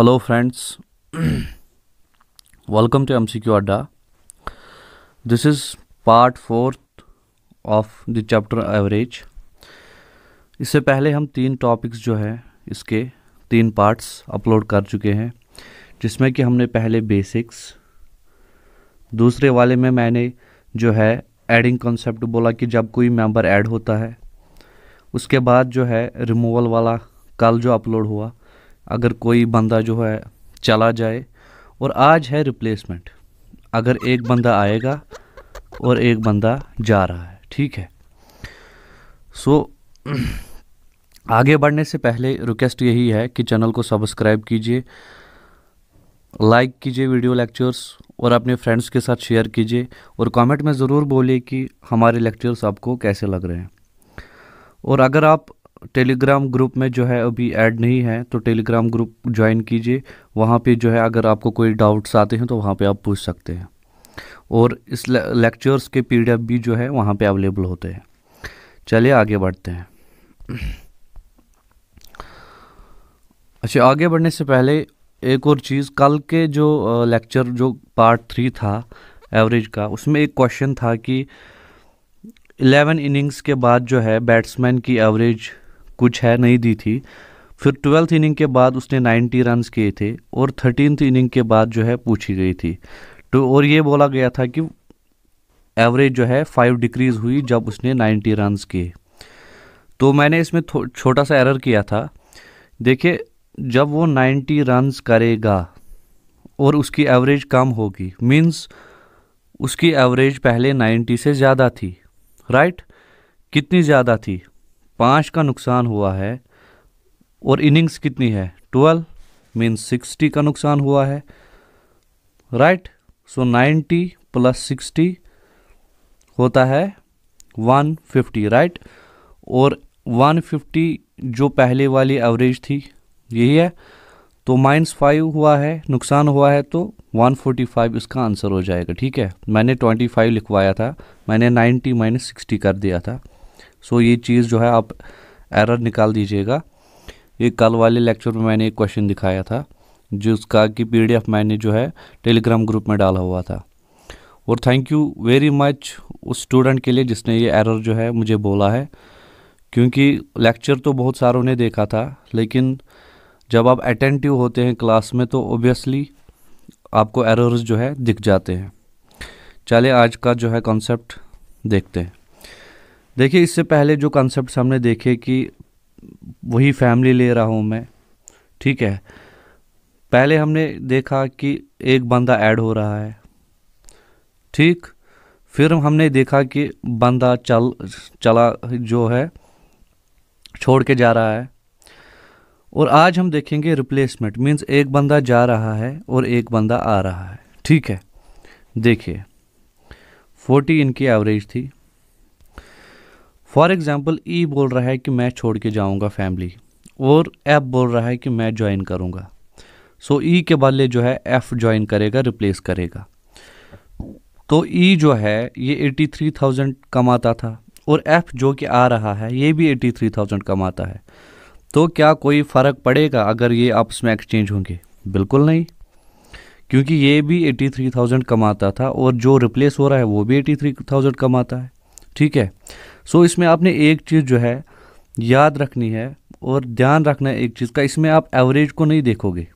Welcome to M C Q अड्डा this is part fourth of the chapter average इससे पहले हम तीन टॉपिक्स जो है इसके तीन पार्ट्स अपलोड कर चुके हैं जिसमें कि हमने पहले बेसिक्स दूसरे वाले में मैंने जो है एडिंग कॉन्सेप्ट बोला कि जब कोई मेंबर ऐड होता है उसके बाद जो है रिमूवल वाला कल जो अपलोड हुआ अगर कोई बंदा जो है चला जाए और आज है रिप्लेसमेंट अगर एक बंदा आएगा और एक बंदा जा रहा है ठीक है सो so, आगे बढ़ने से पहले रिक्वेस्ट यही है कि चैनल को सब्सक्राइब कीजिए लाइक कीजिए वीडियो लेक्चर्स और अपने फ्रेंड्स के साथ शेयर कीजिए और कमेंट में ज़रूर बोलिए कि हमारे लेक्चर्स आपको कैसे लग रहे हैं और अगर आप टेलीग्राम ग्रुप में जो है अभी ऐड नहीं है तो टेलीग्राम ग्रुप ज्वाइन कीजिए वहाँ पे जो है अगर आपको कोई डाउट्स आते हैं तो वहाँ पे आप पूछ सकते हैं और इस लेक्चर्स के पी भी जो है वहाँ पे अवेलेबल होते हैं चलिए आगे बढ़ते हैं अच्छा आगे बढ़ने से पहले एक और चीज़ कल के जो लेक्चर जो पार्ट थ्री था एवरेज का उसमें एक क्वेश्चन था कि 11 इनिंग्स के बाद जो है बैट्समैन की एवरेज कुछ है नहीं दी थी फिर ट्वेल्थ इनिंग के बाद उसने नाइन्टी रन किए थे और थर्टीनथ इनिंग के बाद जो है पूछी गई थी तो और ये बोला गया था कि एवरेज जो है फाइव डिक्रीज हुई जब उसने नाइन्टी रन किए तो मैंने इसमें छोटा सा एरर किया था देखिए जब वो नाइन्टी रन करेगा और उसकी एवरेज कम होगी मीन्स उसकी एवरेज पहले नाइन्टी से ज़्यादा थी राइट कितनी ज़्यादा थी पाँच का नुकसान हुआ है और इनिंग्स कितनी है ट्वेल्व मीन्स सिक्सटी का नुकसान हुआ है right so ninety plus sixty होता है वन फिफ्टी राइट और वन फिफ्टी जो पहले वाली एवरेज थी यही है तो माइनस फाइव हुआ है नुकसान हुआ है तो 145 इसका आंसर हो जाएगा ठीक है मैंने 25 लिखवाया था मैंने 90 माइनस सिक्सटी कर दिया था सो ये चीज़ जो है आप एरर निकाल दीजिएगा ये कल वाले लेक्चर में मैंने एक क्वेश्चन दिखाया था जिसका कि पीडीएफ मैंने जो है टेलीग्राम ग्रुप में डाला हुआ था और थैंक यू वेरी मच उस स्टूडेंट के लिए जिसने ये एरर जो है मुझे बोला है क्योंकि लेक्चर तो बहुत सारों ने देखा था लेकिन जब आप अटेंटिव होते हैं क्लास में तो ओबियसली आपको एरर्स जो है दिख जाते हैं चले आज का जो है कॉन्सेप्ट देखते हैं देखिए इससे पहले जो कॉन्सेप्ट हमने देखे कि वही फैमिली ले रहा हूँ मैं ठीक है पहले हमने देखा कि एक बंदा ऐड हो रहा है ठीक फिर हमने देखा कि बंदा चल चला जो है छोड़ के जा रहा है और आज हम देखेंगे रिप्लेसमेंट मींस एक बंदा जा रहा है और एक बंदा आ रहा है ठीक है देखिए फोर्टी इनकी एवरेज थी फॉर एग्ज़ाम्पल ई बोल रहा है कि मैं छोड़ के जाऊँगा फैमिली और एफ बोल रहा है कि मैं ज्वाइन करूँगा सो so, ई e के बदले जो है एफ ज्वाइन करेगा रिप्लेस करेगा तो ई e जो है ये एटी थ्री थाउजेंड कमाता था और एफ जो कि आ रहा है ये भी एटी थ्री थाउजेंड कमाता है तो क्या कोई फ़र्क पड़ेगा अगर ये आपस में एक्सचेंज होंगे बिल्कुल नहीं क्योंकि ये भी एटी थ्री थाउजेंड कमाता था और जो रिप्लेस हो रहा है वो भी एटी थ्री थाउजेंड कमाता है ठीक है सो इसमें आपने एक चीज़ जो है याद रखनी है और ध्यान रखना है एक चीज़ का इसमें आप एवरेज को नहीं देखोगे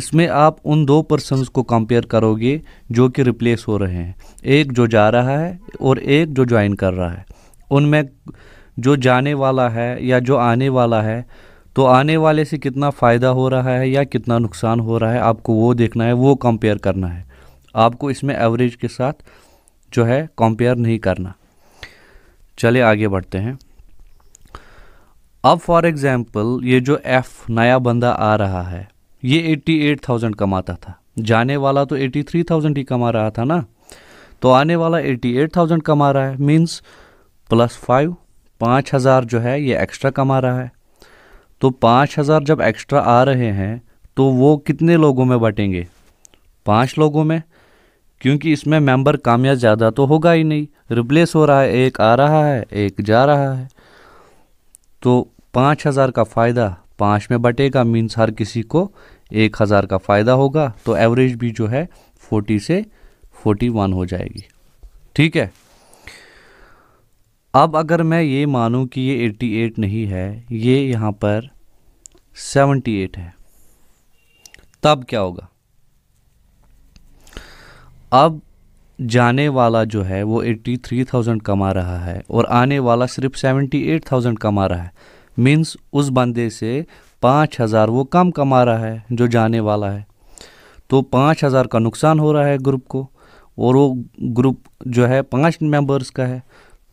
इसमें आप उन दो पर्सनस को कंपेयर करोगे जो कि रिप्लेस हो रहे हैं एक जो जा रहा है और एक जो ज्वाइन कर रहा है उनमें जो जाने वाला है या जो आने वाला है तो आने वाले से कितना फ़ायदा हो रहा है या कितना नुकसान हो रहा है आपको वो देखना है वो कंपेयर करना है आपको इसमें एवरेज के साथ जो है कंपेयर नहीं करना चले आगे बढ़ते हैं अब फॉर एग्ज़ाम्पल ये जो एफ़ नया बंदा आ रहा है ये एट्टी एट थाउजेंड कमाता था जाने वाला तो एटी थ्री थाउजेंड ही कमा रहा था ना तो आने वाला एटी एट थाउजेंड कमा रहा है मीन्स प्लस फाइव पाँच हज़ार जो है ये एक्स्ट्रा कमा रहा है तो पाँच हज़ार जब एक्स्ट्रा आ रहे हैं तो वो कितने लोगों में बटेंगे पाँच लोगों में क्योंकि इसमें मेंबर कामयाब ज़्यादा तो होगा ही नहीं रिप्लेस हो रहा है एक आ रहा है एक जा रहा है तो पाँच हज़ार का फ़ायदा पाँच में बटेगा मीन्स हर किसी को एक हज़ार का फ़ायदा होगा तो एवरेज भी जो है फोर्टी से फोर्टी वन हो जाएगी ठीक है अब अगर मैं ये मानूं कि ये एट्टी एट नहीं है ये यहाँ पर सेवेंटी एट है तब क्या होगा अब जाने वाला जो है वो एट्टी थ्री थाउजेंड कमा रहा है और आने वाला सिर्फ सेवेंटी एट थाउजेंड कमा रहा है मीन्स उस बंदे से पाँच हज़ार वो कम कमा रहा है जो जाने वाला है तो पाँच हज़ार का नुकसान हो रहा है ग्रुप को और वो ग्रुप जो है पाँच मेंबर्स का है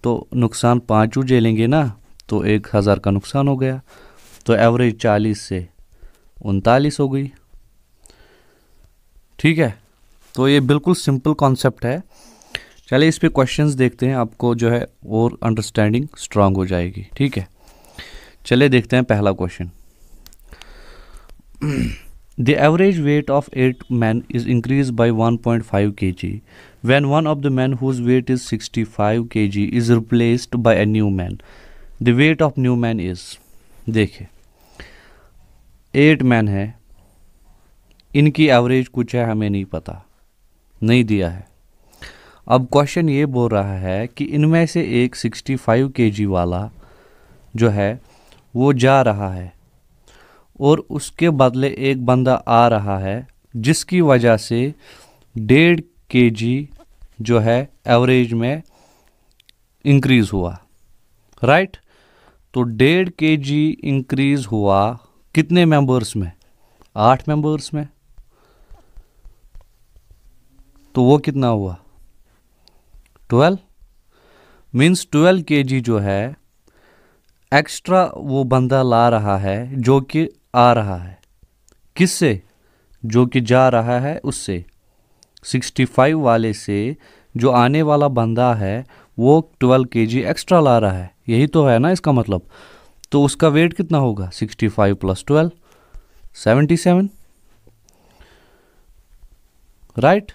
तो नुकसान पाँचों झेलेंगे ना तो एक हज़ार का नुकसान हो गया तो एवरेज चालीस से उनतालीस हो गई ठीक है तो ये बिल्कुल सिंपल कॉन्सेप्ट है चलिए इस पर क्वेश्चन देखते हैं आपको जो है और अंडरस्टैंडिंग स्ट्रांग हो जाएगी ठीक है चलिए देखते हैं पहला question the average weight of eight man is increase by 1.5 point five K G when one of the man whose weight is 65 five K G is replaced by a new man the weight of new man is देखे eight man है इनकी average कुछ है हमें नहीं पता नहीं दिया है अब क्वेश्चन ये बोल रहा है कि इनमें से एक 65 जी वाला जो है वो जा रहा है और उसके बदले एक बंदा आ रहा है जिसकी वजह से डेढ़ के जो है एवरेज में इंक्रीज़ हुआ राइट तो डेढ़ के इंक्रीज़ हुआ कितने मेंबर्स में आठ मेंबर्स में तो वो कितना हुआ ट्वेल्व मीन्स ट्वेल्व के जी जो है एक्स्ट्रा वो बंदा ला रहा है जो कि आ रहा है किससे जो कि जा रहा है उससे 65 वाले से जो आने वाला बंदा है वो 12 के जी एक्स्ट्रा ला रहा है यही तो है ना इसका मतलब तो उसका वेट कितना होगा 65 plus twelve seventy seven right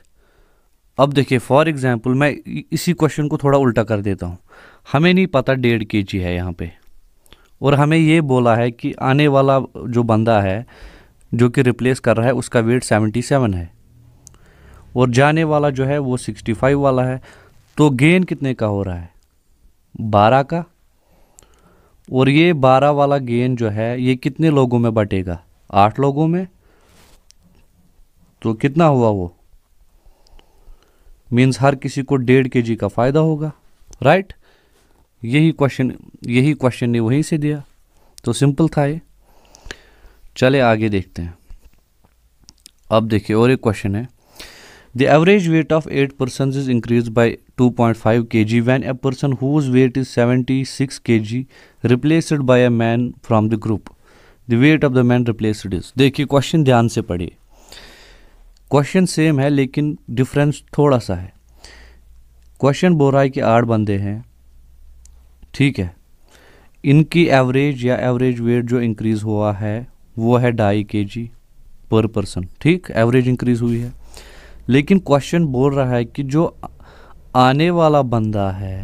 अब देखिए फॉर एग्ज़ाम्पल मैं इसी क्वेश्चन को थोड़ा उल्टा कर देता हूँ हमें नहीं पता डेढ़ के जी है यहाँ पे और हमें ये बोला है कि आने वाला जो बंदा है जो कि रिप्लेस कर रहा है उसका वेट सेवेंटी सेवन है और जाने वाला जो है वो सिक्सटी फाइव वाला है तो गेन कितने का हो रहा है बारह का और ये बारह वाला गेन जो है ये कितने लोगों में बटेगा आठ लोगों में तो कितना हुआ वो मीन्स हर किसी को डेढ़ के जी का फ़ायदा होगा राइट यही क्वेश्चन यही क्वेश्चन ने वहीं से दिया तो सिंपल था ये चले आगे देखते हैं अब देखिए और एक क्वेश्चन है the average weight of eight person is increase by two point five K G when a person whose weight is seventy six K G replaced by a man from the group the weight of the man replaced is देखिए question ध्यान से पढ़िए question same है लेकिन difference थोड़ा सा है question बोल रहा है कि आठ बंदे हैं ठीक है इनकी एवरेज या एवरेज वेट जो इंक्रीज़ हुआ है वो है ढाई के जी पर पर्सन ठीक एवरेज इंक्रीज़ हुई है लेकिन क्वेश्चन बोल रहा है कि जो आने वाला बंदा है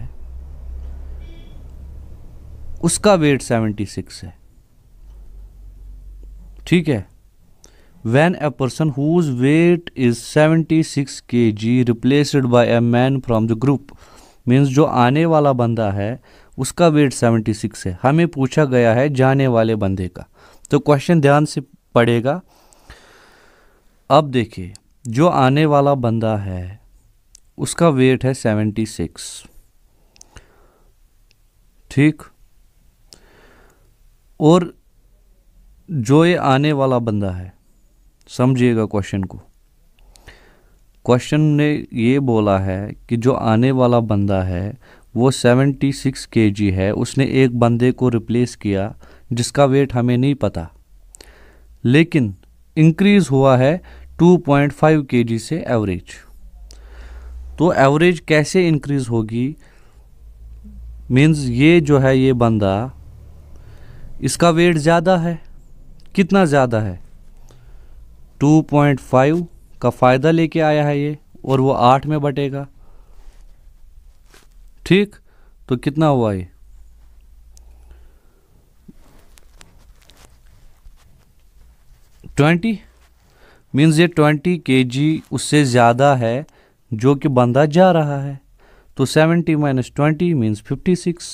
उसका वेट सेवेंटी सिक्स है ठीक है when a person whose weight is 76 kg replaced by a man from the group means जो आने वाला बंदा है उसका वेट 76 है हमें पूछा गया है जाने वाले बंदे का तो क्वेश्चन ध्यान से पड़ेगा अब देखिए जो आने वाला बंदा है उसका वेट है 76 ठीक और जो ये आने वाला बंदा है समझिएगा क्वेश्चन को क्वेश्चन ने ये बोला है कि जो आने वाला बंदा है वो 76 जी है उसने एक बंदे को रिप्लेस किया जिसका वेट हमें नहीं पता लेकिन इंक्रीज़ हुआ है 2.5 जी से एवरेज तो एवरेज कैसे इंक्रीज़ होगी मीन्स ये जो है ये बंदा इसका वेट ज़्यादा है कितना ज़्यादा है 2.5 का फ़ायदा लेके आया है ये और वो आठ में बटेगा ठीक तो कितना हुआ ये ट्वेंटी मीन्स ये ट्वेंटी के जी उससे ज़्यादा है जो कि बंदा जा रहा है तो seventy minus twenty means fifty six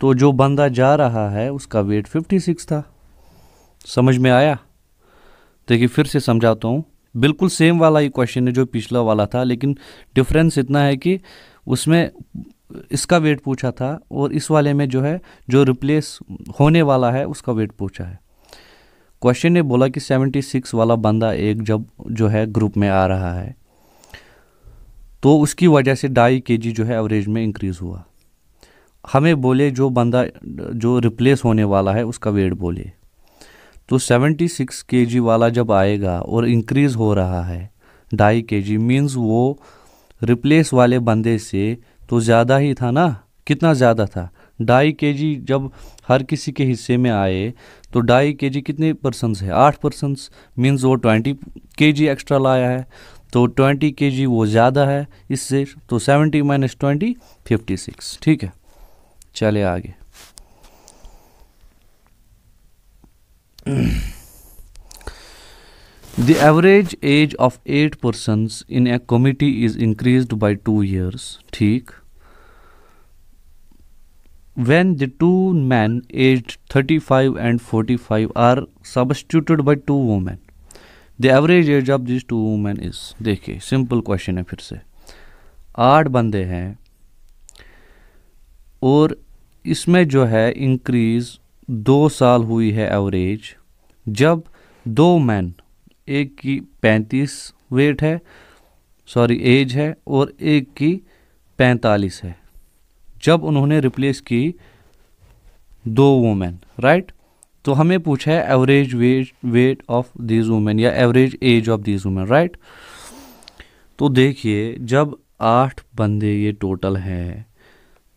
तो जो बंदा जा रहा है उसका वेट फिफ्टी सिक्स था समझ में आया देखिए फिर से समझाता हूँ बिल्कुल सेम वाला ही क्वेश्चन है जो पिछला वाला था लेकिन डिफरेंस इतना है कि उसमें इसका वेट पूछा था और इस वाले में जो है जो रिप्लेस होने वाला है उसका वेट पूछा है क्वेश्चन ने बोला कि 76 वाला बंदा एक जब जो है ग्रुप में आ रहा है तो उसकी वजह से ढाई के जो है एवरेज में इंक्रीज़ हुआ हमें बोले जो बंदा जो रिप्लेस होने वाला है उसका वेट बोले तो 76 kg वाला जब आएगा और इंक्रीज हो रहा है ढाई के जी मीन्स वो रिप्लेस वाले बंदे से तो ज़्यादा ही था ना कितना ज़्यादा था ढाई के जी जब हर किसी के हिस्से में आए तो ढाई के जी कितने परसेंट्स है आठ परसेंट्स मीन्स वो ट्वेंटी के जी एक्स्ट्रा लाया है तो ट्वेंटी के जी वो ज़्यादा है इससे तो seventy minus twenty fifty six ठीक है चले आगे the average age of 8 persons in a committee is increased by 2 years. ठीक when the two men aged 35 and 45 are substituted by two women the average age of these two women is देखिए simple question है फिर से आठ बंदे हैं और इसमें जो है इंक्रीज दो साल हुई है एवरेज जब दो मैन एक की पैंतीस वेट है सॉरी एज है और एक की पैंतालीस है जब उन्होंने रिप्लेस की दो वोमेन राइट तो हमें पूछा है average wage weight of these women या average age of these women right तो देखिए जब आठ बंदे ये टोटल हैं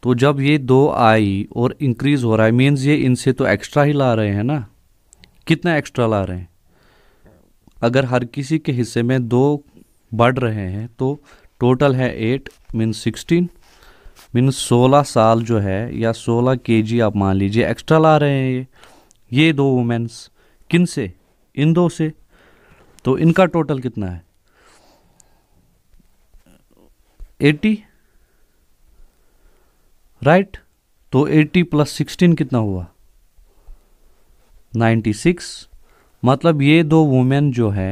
तो जब ये दो आई और इंक्रीज़ हो रहा है मीन्स ये इनसे तो एक्स्ट्रा ही ला रहे हैं ना कितना एक्स्ट्रा ला रहे हैं अगर हर किसी के हिस्से में दो बढ़ रहे हैं तो टोटल है एट मीन्स सिक्सटीन मीन्स सोलह साल जो है या सोलह के आप मान लीजिए एक्स्ट्रा ला रहे हैं ये ये दो वुमेन्स किन से इन दो से तो इनका टोटल कितना है एटी राइट तो 80 प्लस सिक्सटीन कितना हुआ 96 मतलब ये दो वुमेन जो है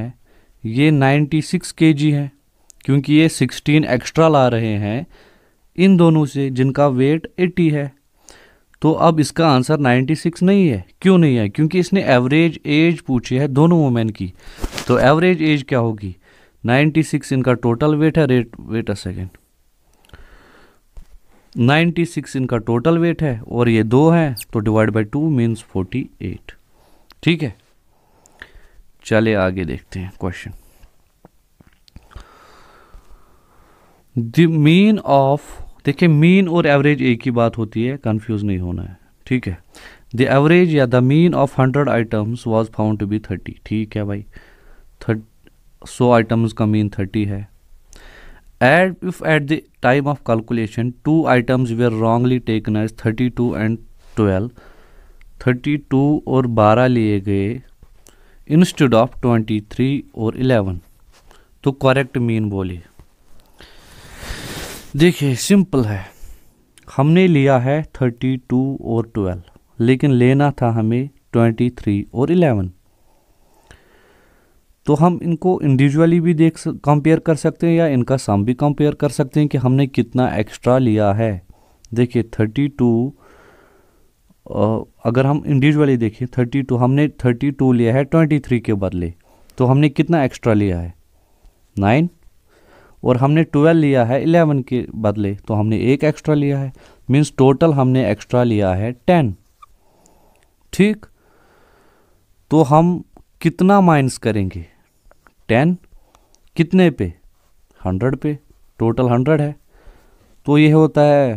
ये 96 सिक्स के जी है क्योंकि ये 16 एक्स्ट्रा ला रहे हैं इन दोनों से जिनका वेट 80 है तो अब इसका आंसर 96 नहीं है क्यों नहीं है क्योंकि इसने एवरेज एज पूछी है दोनों वुमेन की तो एवरेज एज क्या होगी 96 इनका टोटल वेट है रेट वेट अ सेकेंड 96 इनका टोटल वेट है और ये दो है तो डिवाइड बाई टू मीन्स 48 ठीक है चले आगे देखते हैं क्वेश्चन द मीन ऑफ देखिए मीन और एवरेज एक ही बात होती है कंफ्यूज नहीं होना है ठीक है द एवरेज या the mean of hundred items was found to be thirty ठीक है भाई थर्ट सौ आइटम्स का मीन थर्टी है and if at the time of calculation two items were wrongly taken as thirty two and twelve thirty two और बारह लिए गए इंस्टेड ऑफ ट्वेंटी थ्री और इलेवन तो करेक्ट मीन बोलिए देखिए सिंपल है हमने लिया है थर्टी टू और ट्वेल्व लेकिन लेना था हमें ट्वेंटी थ्री और इलेवन तो हम इनको इंडिविजुअली भी देख कंपेयर कर सकते हैं या इनका सम भी कंपेयर कर सकते हैं कि हमने कितना एक्स्ट्रा लिया है देखिए थर्टी टू अगर हम इंडिविजुअली देखिए थर्टी टू हमने थर्टी टू लिया है ट्वेंटी थ्री के बदले तो हमने कितना एक्स्ट्रा लिया है नाइन और हमने ट्वेल्व लिया है इलेवन के बदले तो हमने एक एक्स्ट्रा लिया है मीन्स टोटल हमने एक्स्ट्रा लिया है टेन ठीक तो हम कितना माइनस करेंगे टेन कितने पे हंड्रेड पे टोटल हंड्रेड है तो ये होता है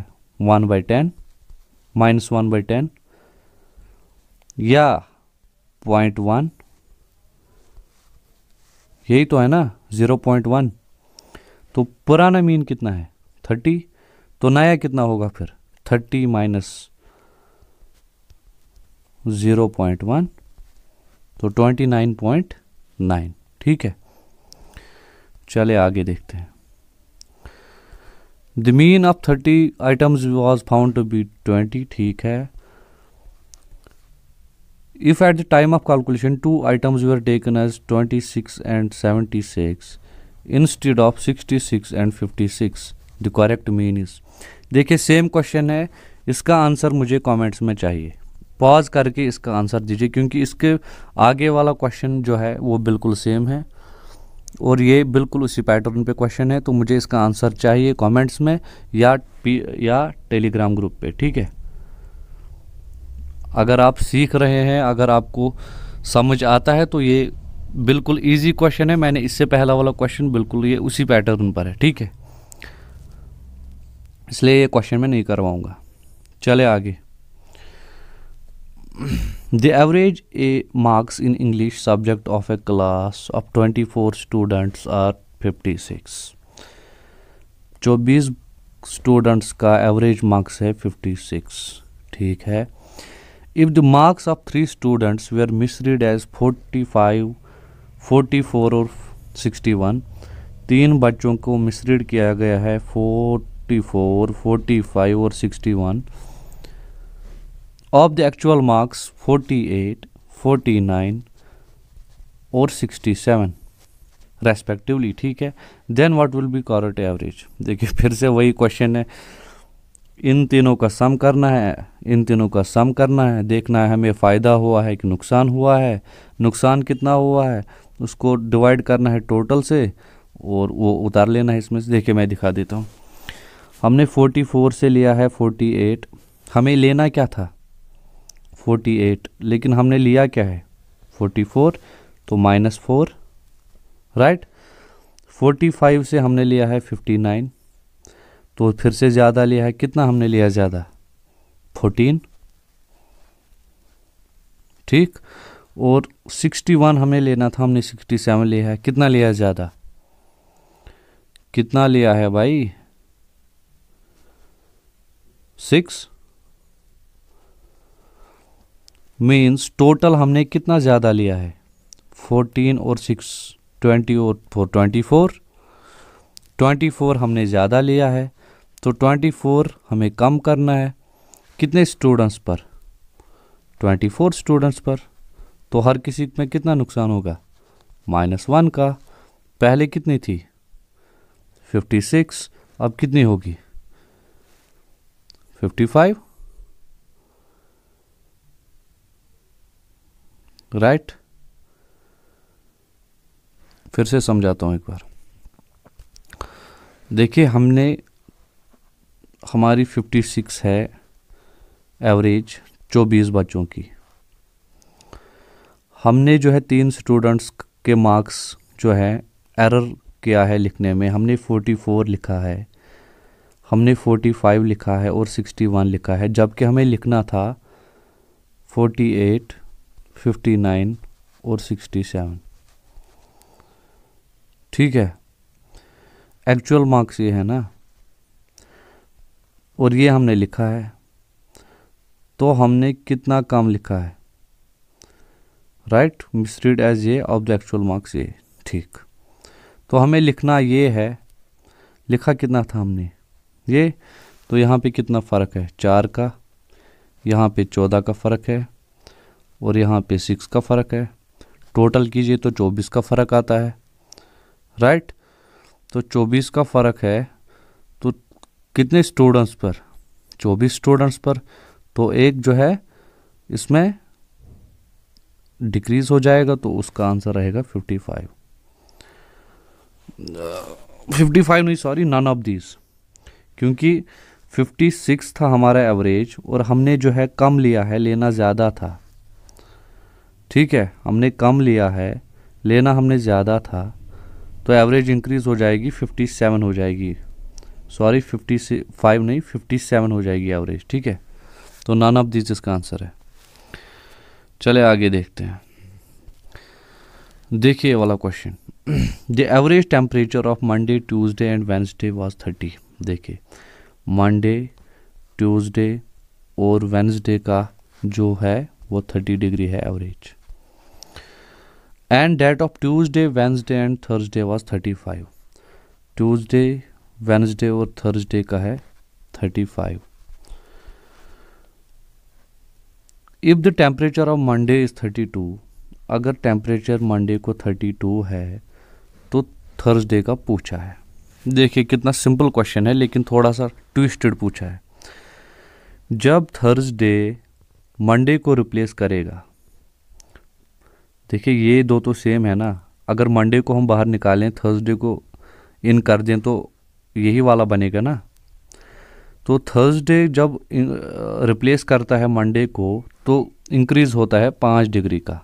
one by ten minus one by ten या पॉइंट वन यही तो है ना ज़ीरो पॉइंट वन तो पुराना मीन कितना है थर्टी तो नया कितना होगा फिर thirty minus zero point one तो ट्वेंटी नाइन पॉइंट नाइन ठीक है चले आगे देखते हैं the mean of thirty items was found to be twenty ठीक है if at the time of calculation two items of taken as twenty six and seventy six instead of sixty six and fifty six the correct mean is देखिए same question है इसका answer मुझे comments में चाहिए pause करके इसका answer दीजिए क्योंकि इसके आगे वाला क्वेश्चन जो है वो बिल्कुल सेम है और ये बिल्कुल उसी पैटर्न पे क्वेश्चन है तो मुझे इसका आंसर चाहिए कमेंट्स में या या टेलीग्राम ग्रुप पे ठीक है अगर आप सीख रहे हैं अगर आपको समझ आता है तो ये बिल्कुल इजी क्वेश्चन है मैंने इससे पहला वाला क्वेश्चन बिल्कुल ये उसी पैटर्न पर है ठीक है इसलिए ये क्वेश्चन मैं नहीं करवाऊँगा चले आगे The average A marks in English subject of a class of 24 students are 56. 24 students का एवरेज मार्क्स है 56 ठीक है if the marks of three students misread as 45, 44 और 61 तीन बच्चों को रीड किया गया है 44, 45 और 61 ऑफ द एक्चुअल मार्क्स 48 49 और 67 रेस्पेक्टिवली ठीक है then what will be correct average देखिए फिर से वही क्वेश्चन है इन तीनों का सम करना है इन तीनों का सम करना है देखना है हमें फ़ायदा हुआ है कि नुकसान हुआ है नुकसान कितना हुआ है उसको डिवाइड करना है टोटल से और वो उतार लेना है इसमें से देखिए मैं दिखा देता हूँ हमने 44 से लिया है 48 हमें लेना क्या था फोर्टी एट लेकिन हमने लिया क्या है फोर्टी फोर तो minus four right forty five से हमने लिया है फिफ्टी नाइन तो फिर से ज़्यादा लिया है कितना हमने लिया ज़्यादा फोर्टीन ठीक और सिक्सटी वन हमें लेना था हमने सिक्सटी सेवन लिया है कितना लिया है ज़्यादा कितना लिया है भाई सिक्स मीन्स टोटल हमने कितना ज़्यादा लिया है फोर्टीन और सिक्स ट्वेंटी और four twenty four twenty four हमने ज़्यादा लिया है तो ट्वेंटी फोर हमें कम करना है कितने स्टूडेंट्स पर ट्वेंटी फोर स्टूडेंट्स पर तो हर किसी में कितना नुकसान होगा माइनस वन का पहले कितनी थी फिफ्टी सिक्स अब कितनी होगी फिफ्टी फाइव राइट फिर से समझाता हूँ एक बार देखिए हमने हमारी 56 है एवरेज 24 बच्चों की हमने जो है तीन स्टूडेंट्स के मार्क्स जो है एरर किया है लिखने में हमने 44 लिखा है हमने 45 लिखा है और 61 लिखा है जबकि हमें लिखना था फिफ्टी नाइन और सिक्सटी सेवन ठीक है एक्चुअल मार्क्स ये है ना और ये हमने लिखा है तो हमने कितना काम लिखा है राइट मिसरीड एज ये ऑफ द एक्चुअल मार्क्स ये ठीक तो हमें लिखना ये है लिखा कितना था हमने ये तो यहाँ पे कितना फ़र्क है चार का यहाँ पे चौदह का फ़र्क है और यहाँ पे सिक्स का फ़र्क है टोटल कीजिए तो चौबीस का फ़र्क आता है राइट तो चौबीस का फ़र्क है तो कितने स्टूडेंट्स पर चौबीस स्टूडेंट्स पर तो एक जो है इसमें डिक्रीज़ हो जाएगा तो उसका आंसर रहेगा फिफ्टी फाइव फिफ्टी फाइव नहीं सॉरी नन ऑफ दीज क्योंकि फिफ्टी सिक्स था हमारा एवरेज और हमने जो है कम लिया है लेना ज़्यादा था ठीक है हमने कम लिया है लेना हमने ज़्यादा था तो एवरेज इंक्रीज़ हो जाएगी फिफ्टी सेवन हो जाएगी सॉरी फिफ्टी से फाइव नहीं फिफ्टी सेवन हो जाएगी एवरेज ठीक है तो नन ऑफ दिस इसका आंसर है चले आगे देखते हैं देखिए वाला question the average temperature of Monday Tuesday and Wednesday was thirty देखिए मंडे ट्यूसडे और वेंसडे का जो है वो थर्टी डिग्री है average and that of Tuesday Wednesday and Thursday was thirty five Tuesday Wednesday और थर्सडे का है thirty five if the temperature of Monday is thirty two अगर टेम्परेचर मंडे को थर्टी टू है तो थर्सडे का पूछा है देखिए कितना सिंपल क्वेश्चन है लेकिन थोड़ा सा ट्विस्टेड पूछा है जब थर्सडे मंडे को रिप्लेस करेगा देखिए ये दो तो सेम है ना अगर मंडे को हम बाहर निकालें थर्सडे को इन कर दें तो यही वाला बनेगा ना तो थर्सडे जब रिप्लेस करता है मंडे को तो इंक्रीज़ होता है पाँच डिग्री का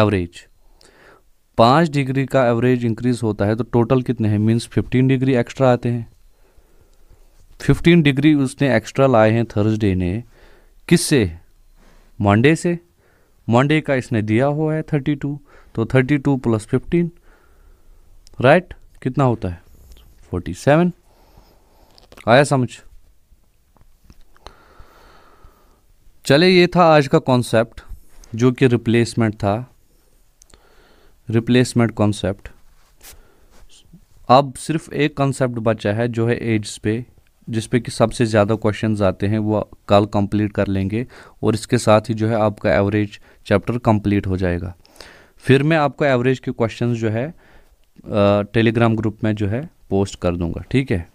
एवरेज पाँच डिग्री का एवरेज इंक्रीज़ होता है तो टोटल कितने हैं मीन्स फिफ्टीन डिग्री एक्स्ट्रा आते हैं फिफ्टीन डिग्री उसने एक्स्ट्रा लाए हैं थर्सडे ने किससे मंडे से मंडे का इसने दिया हुआ है थर्टी टू तो thirty two plus fifteen right कितना होता है फोर्टी सेवन आया समझ चले ये था आज का कॉन्सेप्ट जो कि रिप्लेसमेंट था रिप्लेसमेंट कॉन्सेप्ट अब सिर्फ एक कॉन्सेप्ट बचा है जो है एड्स पे जिस पे कि सबसे ज़्यादा क्वेश्चन आते हैं वो कल कंप्लीट कर लेंगे और इसके साथ ही जो है आपका एवरेज चैप्टर कंप्लीट हो जाएगा फिर मैं आपको एवरेज के क्वेश्चंस जो है टेलीग्राम ग्रुप में जो है पोस्ट कर दूंगा ठीक है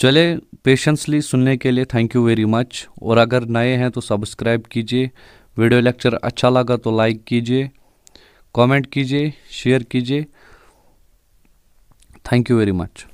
चले पेशेंसली सुनने के लिए थैंक यू वेरी मच और अगर नए हैं तो सब्सक्राइब कीजिए वीडियो लेक्चर अच्छा लगा तो लाइक कीजिए कमेंट कीजिए शेयर कीजिए थैंक यू वेरी मच